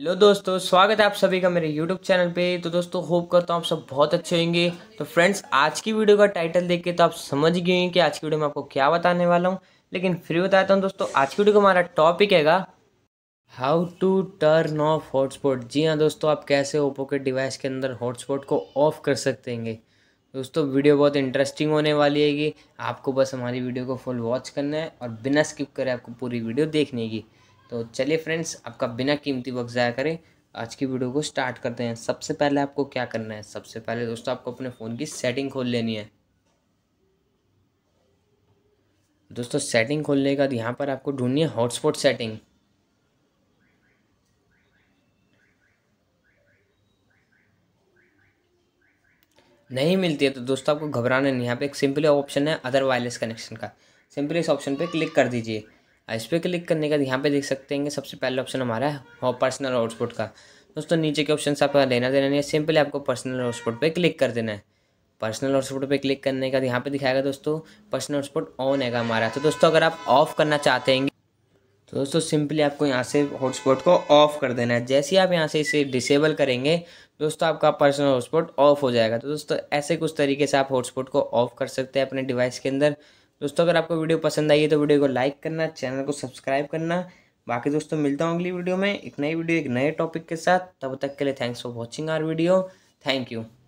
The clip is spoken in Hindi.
हेलो दोस्तों स्वागत है आप सभी का मेरे यूट्यूब चैनल पे तो दोस्तों होप करता हूँ आप सब बहुत अच्छे होंगे तो फ्रेंड्स आज की वीडियो का टाइटल देख के तो आप समझ गए हैं कि आज की वीडियो में आपको क्या बताने वाला हूँ लेकिन फिर बताता हूँ दोस्तों आज की वीडियो का हमारा टॉपिक हैगा how to turn off hotspot जी हाँ दोस्तों आप कैसे ओप्पो के डिवाइस के अंदर हॉटस्पॉट को ऑफ कर सकते हैं दोस्तों वीडियो बहुत इंटरेस्टिंग होने वाली है आपको बस हमारी वीडियो को फुल वॉच करना है और बिना स्किप करे आपको पूरी वीडियो देखने की तो चलिए फ्रेंड्स आपका बिना कीमती वक्त ज़ाया करें आज की वीडियो को स्टार्ट करते हैं सबसे पहले आपको क्या करना है सबसे पहले दोस्तों आपको अपने फ़ोन की सेटिंग खोल लेनी है दोस्तों सेटिंग खोलने के बाद यहाँ पर आपको ढूंढनी है हॉटस्पॉट सेटिंग नहीं मिलती है तो दोस्तों आपको घबराना नहीं यहाँ पे एक सिंपली ऑप्शन है अदर वायरलेस कनेक्शन का सिंपली इस ऑप्शन पे क्लिक कर दीजिए इस पर क्लिक करने के बाद यहाँ पे देख सकते हैं सबसे पहला ऑप्शन हमारा है पर्सनल हॉटस्पॉट का दोस्तों नीचे के ऑप्शन से आपका लेना देना नहीं है सिंपली आपको पर्सनल हॉटस्पॉट पे क्लिक कर देना है पर्सनल हॉटस्पॉट पे क्लिक करने के बाद यहाँ पे दिखाएगा दोस्तों पर्सनल हॉटस्पॉट ऑन है हमारा तो दोस्तों अगर आप ऑफ़ करना चाहते हैं तो दोस्तों सिंपली आपको यहाँ से हॉटस्पॉट को ऑफ़ कर देना है जैसे ही आप यहाँ से इसे डिसेबल करेंगे दोस्तों आपका पर्सनल हॉटस्पॉट ऑफ़ हो जाएगा तो दोस्तों ऐसे कुछ तरीके से आप हॉटस्पॉट को ऑफ़ कर सकते हैं अपने डिवाइस के अंदर दोस्तों अगर आपको वीडियो पसंद आई है तो वीडियो को लाइक करना चैनल को सब्सक्राइब करना बाकी दोस्तों मिलता हूँ अगली वीडियो में एक नई वीडियो एक नए टॉपिक के साथ तब तक के लिए thanks for watching our video thank you